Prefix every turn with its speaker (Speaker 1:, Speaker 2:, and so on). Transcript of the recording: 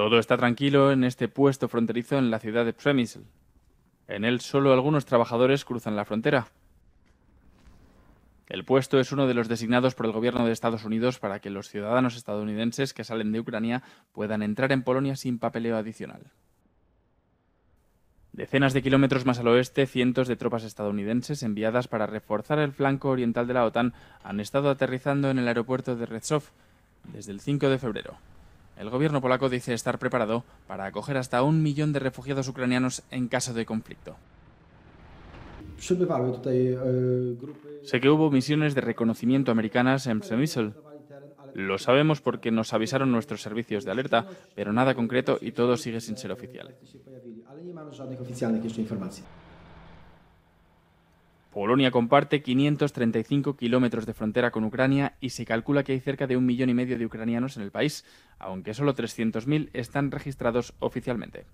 Speaker 1: Todo está tranquilo en este puesto fronterizo en la ciudad de Przemysl. En él solo algunos trabajadores cruzan la frontera. El puesto es uno de los designados por el gobierno de Estados Unidos para que los ciudadanos estadounidenses que salen de Ucrania puedan entrar en Polonia sin papeleo adicional. Decenas de kilómetros más al oeste, cientos de tropas estadounidenses enviadas para reforzar el flanco oriental de la OTAN han estado aterrizando en el aeropuerto de Rezov desde el 5 de febrero. El gobierno polaco dice estar preparado para acoger hasta un millón de refugiados ucranianos en caso de conflicto.
Speaker 2: Eh,
Speaker 1: sé que hubo misiones de reconocimiento americanas en Przemysl. Lo sabemos porque nos avisaron nuestros servicios de alerta, pero nada concreto y todo sigue sin ser oficial. Este Polonia comparte 535 kilómetros de frontera con Ucrania y se calcula que hay cerca de un millón y medio de ucranianos en el país, aunque solo 300.000 están registrados oficialmente.